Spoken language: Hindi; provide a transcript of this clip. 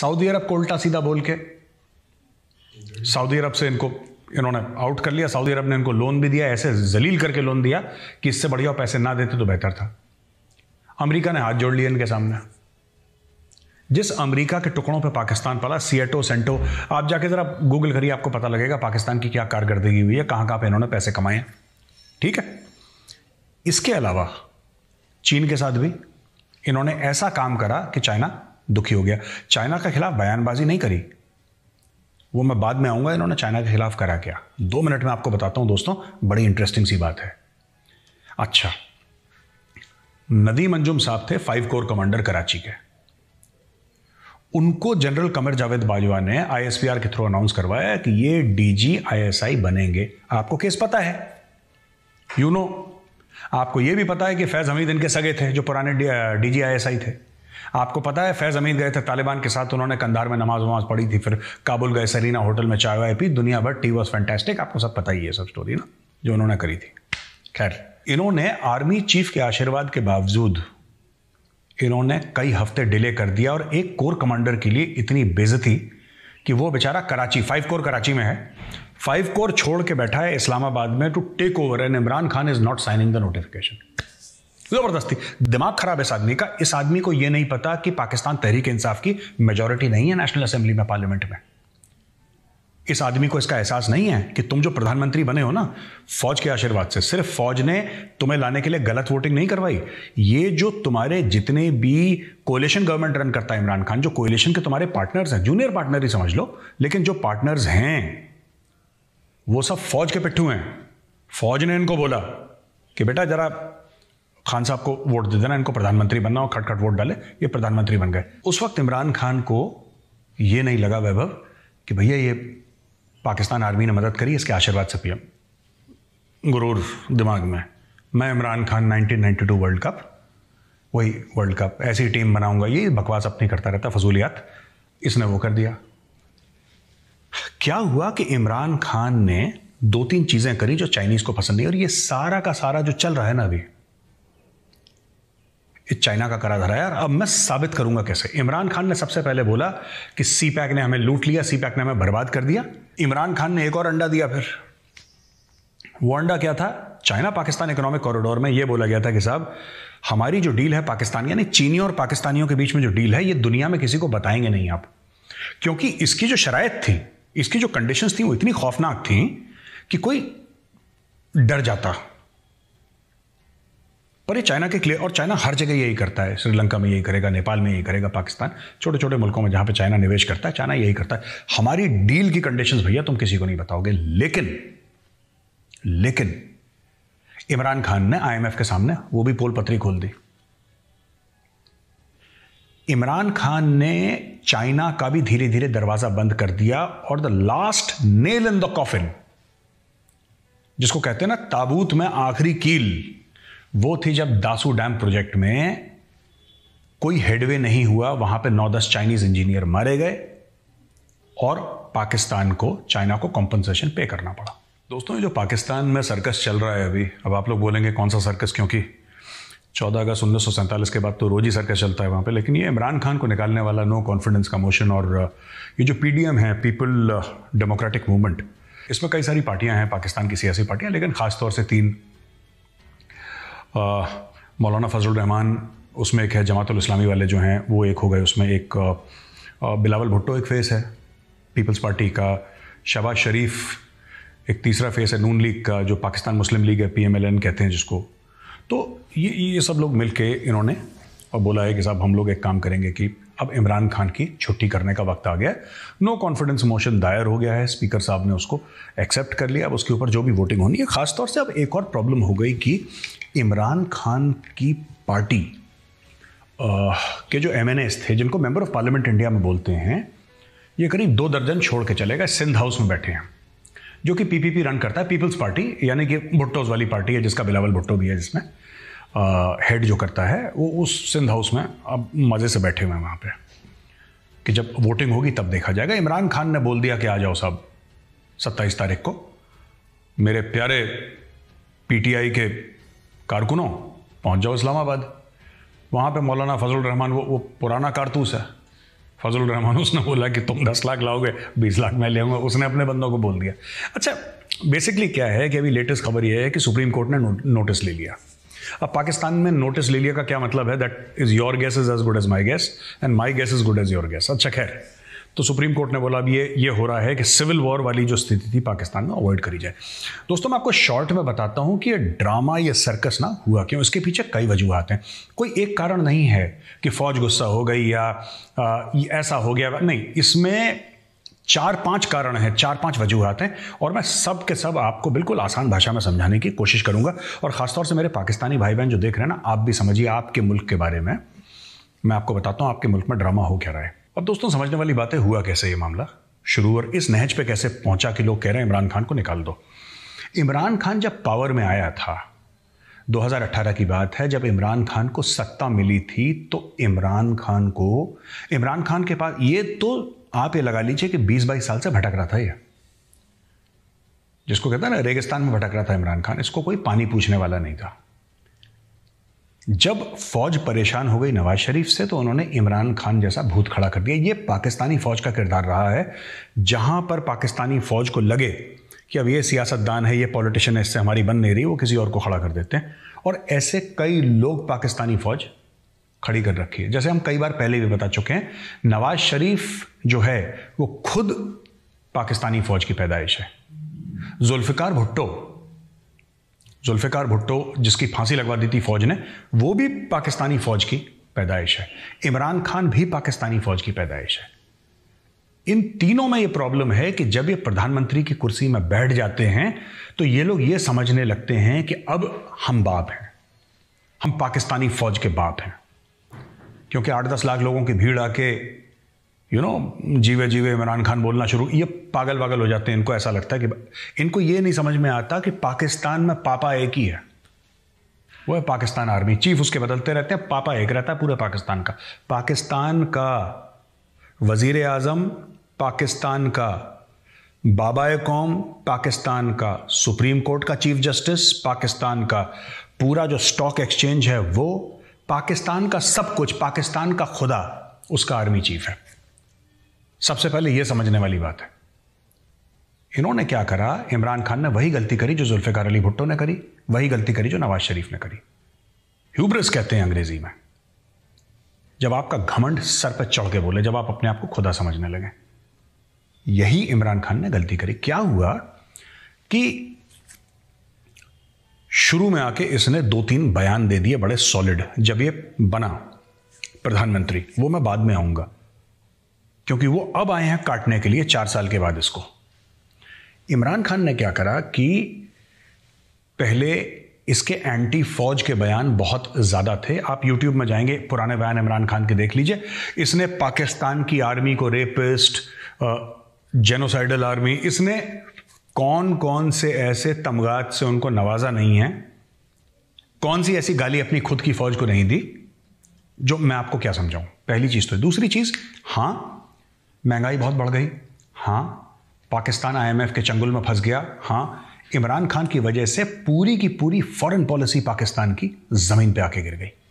सऊदी अरब को उल्टा सीधा बोल के सऊदी अरब से इनको इन्होंने आउट कर लिया सऊदी अरब ने इनको लोन भी दिया ऐसे जलील करके लोन दिया कि इससे बढ़िया पैसे ना देते तो बेहतर था अमेरिका ने हाथ जोड़ लिया इनके सामने जिस अमेरिका के टुकड़ों पे पाकिस्तान पला सीएटो सेंटो आप जाके ज़रा गूगल करिए आपको पता लगेगा पाकिस्तान की क्या कारकर्दगी हुई है कहां कहां पे इन्होंने पैसे कमाए ठीक है इसके अलावा चीन के साथ भी इन्होंने ऐसा काम करा कि चाइना दुखी हो गया चाइना के खिलाफ बयानबाजी नहीं करी वो मैं बाद में आऊंगा इन्होंने चाइना के खिलाफ करा क्या दो मिनट में आपको बताता हूं दोस्तों बड़ी इंटरेस्टिंग सी बात है अच्छा नदीम अंजुम साहब थे फाइव कोर कमांडर कराची के उनको जनरल कमर जावेद बाजवा ने आईएसपीआर के थ्रू अनाउंस करवाया कि ये डीजी आईएसआई बनेंगे आपको केस पता है यू you नो know, आपको यह भी पता है कि फैज हमीद इनके सगे थे जो पुराने डीजी आईएसआई थे आपको पता है फैज़ अमीर गए थे तालिबान के साथ उन्होंने कंधार में नमाज वमाज पढ़ी थी फिर काबुल गए सरीना होटल में चाय वाय पी दुनिया भर टी वॉज फैंटेस्टिक आपको सब पता ही है सब स्टोरी ना जो उन्होंने करी थी खैर इन्होंने आर्मी चीफ के आशीर्वाद के बावजूद इन्होंने कई हफ्ते डिले कर दिया और एक कोर कमांडर के लिए इतनी बेजती कि वो बेचारा कराची फाइव कोर कराची में है फाइव कोर छोड़ के बैठा है इस्लामाबाद में to take over and Imran Khan is not signing the notification जबरदस्ती दिमाग खराब इस आदमी का इस आदमी को यह नहीं पता कि पाकिस्तान तहरीक इंसाफ की मेजोरिटी नहीं है नेशनल असेंबली में पार्लियामेंट में इस आदमी को इसका एहसास नहीं है कि तुम जो प्रधानमंत्री बने हो ना फौज के आशीर्वाद से सिर्फ फौज ने तुम्हें लाने के लिए गलत वोटिंग नहीं करवाई ये जो तुम्हारे जितने भी कोलेशन गवर्नमेंट रन करता है इमरान खान जो कोलेशन के तुम्हारे पार्टनर्स हैं जूनियर पार्टनर ही समझ लो लेकिन जो पार्टनर्स हैं वो सब फौज के पिट्ठू हैं फौज ने इनको बोला कि बेटा जरा खान साहब को वोट दे देना इनको प्रधानमंत्री बनना और खटखट वोट डाले ये प्रधानमंत्री बन गए उस वक्त इमरान खान को ये नहीं लगा वैभव कि भैया ये पाकिस्तान आर्मी ने मदद करी इसके आशीर्वाद से पीएम गुरूर दिमाग में मैं इमरान खान 1992 वर्ल्ड कप वही वर्ल्ड कप ऐसी टीम बनाऊंगा ये बकवास अपनी करता रहता फजूलियात इसने वो कर दिया क्या हुआ कि इमरान खान ने दो तीन चीज़ें करी जो चाइनीज़ को पसंद नहीं और ये सारा का सारा जो चल रहा है ना अभी चाइना का करा धरा यार अब मैं साबित करूंगा कैसे इमरान खान ने सबसे पहले बोला कि सी पैक ने हमें लूट लिया सी पैक ने हमें बर्बाद कर दिया इमरान खान ने एक और अंडा दिया फिर वो अंडा क्या था चाइना पाकिस्तान इकोनॉमिक कॉरिडोर में ये बोला गया था कि साहब हमारी जो डील है पाकिस्तान यानी चीनी और पाकिस्तानियों के बीच में जो डील है ये दुनिया में किसी को बताएंगे नहीं आप क्योंकि इसकी जो शराय थी इसकी जो कंडीशंस थी वो इतनी खौफनाक थी कि कोई डर जाता पर ये चाइना के क्लियर और चाइना हर जगह यही करता है श्रीलंका में यही करेगा नेपाल में यही करेगा पाकिस्तान छोटे छोटे मुल्कों में जहां पे चाइना निवेश करता है चाइना यही करता है हमारी डील की कंडीशंस भैया तुम किसी को नहीं बताओगे लेकिन लेकिन इमरान खान ने आईएमएफ के सामने वो भी पोल पत्री खोल दी इमरान खान ने चाइना का भी धीरे धीरे दरवाजा बंद कर दिया और the last nail in the coffin जिसको कहते हैं ना ताबूत में आखिरी कील वो थी जब दासू डैम प्रोजेक्ट में कोई हेडवे नहीं हुआ वहां पे नौ दस चाइनीज इंजीनियर मारे गए और पाकिस्तान को चाइना को कॉम्पनसेशन पे करना पड़ा दोस्तों ये जो पाकिस्तान में सर्कस चल रहा है अभी अब आप लोग बोलेंगे कौन सा सर्कस क्योंकि चौदह अगस्त उन्नीस के बाद तो रोज ही सर्कस चलता है वहाँ पे लेकिन ये इमरान खान को निकालने वाला नो कॉन्फिडेंस का मोशन और ये जो पी है पीपल डेमोक्रेटिक मूवमेंट इसमें कई सारी पार्टियाँ हैं पाकिस्तान की सियासी पार्टियाँ लेकिन ख़ासतौर से तीन मौलाना रहमान उसमें एक है जमातुल इस्लामी वाले जो हैं वो एक हो गए उसमें एक बिलावल भुट्टो एक फेस है पीपल्स पार्टी का शबाज शरीफ एक तीसरा फेस है नून लीग का जो पाकिस्तान मुस्लिम लीग है पीएमएलएन कहते हैं जिसको तो ये ये सब लोग मिल के इन्होंने और बोला है कि साहब हम लोग एक काम करेंगे कि अब इमरान खान की छुट्टी करने का वक्त आ गया है नो कॉन्फिडेंस मोशन दायर हो गया है स्पीकर साहब ने उसको एक्सेप्ट कर लिया अब उसके ऊपर जो भी वोटिंग होनी है ख़ासतौर से अब एक और प्रॉब्लम हो गई कि इमरान खान की पार्टी आ, के जो एम थे जिनको मेम्बर ऑफ पार्लियामेंट इंडिया में बोलते हैं ये करीब दो दर्जन छोड़ के चले गए सिंध हाउस में बैठे हैं जो कि पीपीपी रन करता है पीपल्स पार्टी यानी कि भुट्टोज वाली पार्टी है जिसका बिलावल भुट्टो भी है जिसमें हेड जो करता है वो उस सिंध हाउस में अब मज़े से बैठे हुए हैं वहाँ पे कि जब वोटिंग होगी तब देखा जाएगा इमरान खान ने बोल दिया कि आ जाओ साहब सत्ताईस तारीख को मेरे प्यारे पीटीआई के कारकुनों पहुँच जाओ इस्लामाबाद वहाँ पे मौलाना फजल रहमान वो वो पुराना कारतूस है फजल रहमान उसने बोला कि तुम दस लाख लाओगे बीस लाख मैं ले आऊँगा उसने अपने बंदों को बोल दिया अच्छा बेसिकली क्या है कि अभी लेटेस्ट खबर यह है कि सुप्रीम कोर्ट ने नोटिस ले लिया अब पाकिस्तान में नोटिस ले लिया का क्या मतलब है that is your guess is as good as my guess and my guess is good as your guess अच्छा खैर तो सुप्रीम कोर्ट ने बोला अब ये ये हो रहा है कि सिविल वॉर वाली जो स्थिति थी पाकिस्तान में अवॉइड करी जाए दोस्तों मैं आपको शॉर्ट में बताता हूँ कि ये ड्रामा ये सर्कस ना हुआ क्यों इसके पीछे कई वजूहत हैं कोई एक कारण नहीं है कि फौज गुस्सा हो गई या आ, ऐसा हो गया नहीं इसमें चार पांच कारण हैं चार पांच वजूहत हैं और मैं सब के सब आपको बिल्कुल आसान भाषा में समझाने की कोशिश करूंगा और ख़ासतौर से मेरे पाकिस्तानी भाई बहन जो देख रहे हैं ना आप भी समझिए आपके मुल्क के बारे में मैं आपको बताता हूँ आपके मुल्क में ड्रामा हो क्या रहा है अब दोस्तों समझने वाली बातें हुआ कैसे ये मामला शुरू और इस नहज पे कैसे पहुंचा कि लोग कह रहे हैं इमरान खान को निकाल दो इमरान खान जब पावर में आया था 2018 की बात है जब इमरान खान को सत्ता मिली थी तो इमरान खान को इमरान खान के पास ये तो आप ये लगा लीजिए कि 20 बाईस साल से भटक रहा था ये जिसको कहता ना रेगिस्तान में भटक रहा था इमरान खान इसको कोई पानी पूछने वाला नहीं था जब फौज परेशान हो गई नवाज शरीफ से तो उन्होंने इमरान खान जैसा भूत खड़ा कर दिया ये पाकिस्तानी फौज का किरदार रहा है जहां पर पाकिस्तानी फौज को लगे कि अब ये सियासतदान है ये पॉलिटिशियन है इससे हमारी बन नहीं रही वो किसी और को खड़ा कर देते हैं और ऐसे कई लोग पाकिस्तानी फौज खड़ी कर रखी है जैसे हम कई बार पहले भी बता चुके हैं नवाज शरीफ जो है वो खुद पाकिस्तानी फौज की पैदाइश है जुल्फिकार भुट्टो जुल्फिकार भुट्टो जिसकी फांसी लगवा दी थी फौज ने वो भी पाकिस्तानी फौज की पैदाइश है इमरान खान भी पाकिस्तानी फौज की पैदाइश है इन तीनों में ये प्रॉब्लम है कि जब ये प्रधानमंत्री की कुर्सी में बैठ जाते हैं तो ये लोग ये समझने लगते हैं कि अब हम बाप हैं हम पाकिस्तानी फौज के बाप हैं क्योंकि आठ दस लाख लोगों की भीड़ आके यू नो जीवे जीवे इमरान खान बोलना शुरू ये पागल पागल हो जाते हैं इनको ऐसा लगता है कि इनको ये नहीं समझ में आता कि पाकिस्तान में पापा एक ही है वो है पाकिस्तान आर्मी चीफ उसके बदलते रहते हैं पापा एक रहता है पूरे पाकिस्तान का पाकिस्तान का वजीर आज़म पाकिस्तान का बाबा कौम पाकिस्तान का सुप्रीम कोर्ट का चीफ जस्टिस पाकिस्तान का पूरा जो स्टॉक एक्सचेंज है वो पाकिस्तान का सब कुछ पाकिस्तान का खुदा उसका आर्मी चीफ है सबसे पहले यह समझने वाली बात है इन्होंने क्या करा इमरान खान ने वही गलती करी जो जुल्फ़िकार अली भुट्टो ने करी वही गलती करी जो नवाज शरीफ ने करी ह्यूब्रस कहते हैं अंग्रेजी में जब आपका घमंड सर पर चढ़ के बोले जब आप अपने आप को खुदा समझने लगे यही इमरान खान ने गलती करी क्या हुआ कि शुरू में आके इसने दो तीन बयान दे दिए बड़े सॉलिड जब ये बना प्रधानमंत्री वो मैं बाद में आऊंगा क्योंकि वो अब आए हैं काटने के लिए चार साल के बाद इसको इमरान खान ने क्या करा कि पहले इसके एंटी फौज के बयान बहुत ज़्यादा थे आप यूट्यूब में जाएंगे पुराने बयान इमरान खान के देख लीजिए इसने पाकिस्तान की आर्मी को रेपिस्ट जेनोसाइडल आर्मी इसने कौन कौन से ऐसे तमगात से उनको नवाजा नहीं है कौन सी ऐसी गाली अपनी खुद की फौज को नहीं दी जो मैं आपको क्या समझाऊं पहली चीज तो है दूसरी चीज हां महंगाई बहुत बढ़ गई हां पाकिस्तान आईएमएफ के चंगुल में फंस गया हां इमरान खान की वजह से पूरी की पूरी फॉरेन पॉलिसी पाकिस्तान की जमीन पे आके गिर गई